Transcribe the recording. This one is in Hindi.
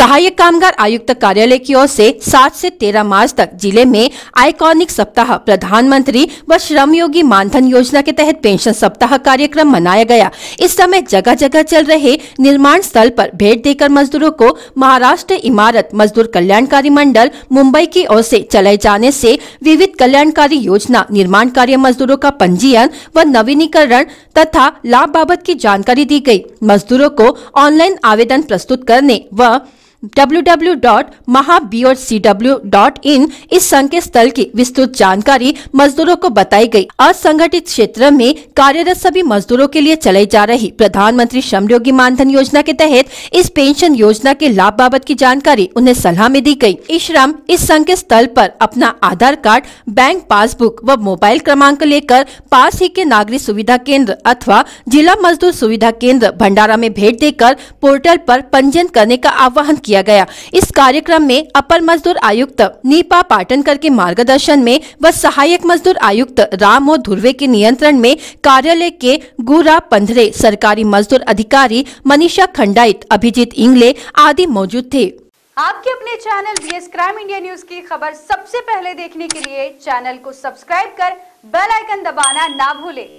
सहायक कामगार आयुक्त कार्यालय की ओर से 7 से 13 मार्च तक जिले में आइकॉनिक सप्ताह प्रधानमंत्री व श्रम योगी मानधन योजना के तहत पेंशन सप्ताह कार्यक्रम मनाया गया इस समय जगह जगह चल रहे निर्माण स्थल पर भेंट देकर मजदूरों को महाराष्ट्र इमारत मजदूर कल्याणकारी मंडल मुंबई की ओर से चलाए जाने से विविध कल्याणकारी योजना निर्माण कार्य मजदूरों का पंजीयन व नवीनीकरण तथा लाभ बाबत की जानकारी दी गयी मजदूरों को ऑनलाइन आवेदन प्रस्तुत करने व www.mahabocw.in इस संघ स्थल की विस्तृत जानकारी मजदूरों को बताई गई। असंगठित क्षेत्र में कार्यरत सभी मजदूरों के लिए चलाई जा रही प्रधानमंत्री श्रम योगी मानधन योजना के तहत इस पेंशन योजना के लाभ बाबत की जानकारी उन्हें सलाह में दी गई। इस श्रम इस संघ के स्थल पर अपना आधार कार्ड बैंक पासबुक व मोबाइल क्रमांक लेकर पास ही के नागरिक सुविधा केंद्र अथवा जिला मजदूर सुविधा केंद्र भंडारा में भेंट देकर पोर्टल आरोप पंजीयन करने का आह्वान किया किया गया इस कार्यक्रम में अपर मजदूर आयुक्त नीपा पाटनकर के मार्गदर्शन में व सहायक मजदूर आयुक्त राम और धुर्वे के नियंत्रण में कार्यालय के गुरा पंधरे सरकारी मजदूर अधिकारी मनीषा खंडाइत अभिजीत इंगले आदि मौजूद थे आपके अपने channel BS Crime India News की खबर सबसे पहले देखने के लिए चैनल को सब्सक्राइब कर बेल आइकन दबाना ना भूले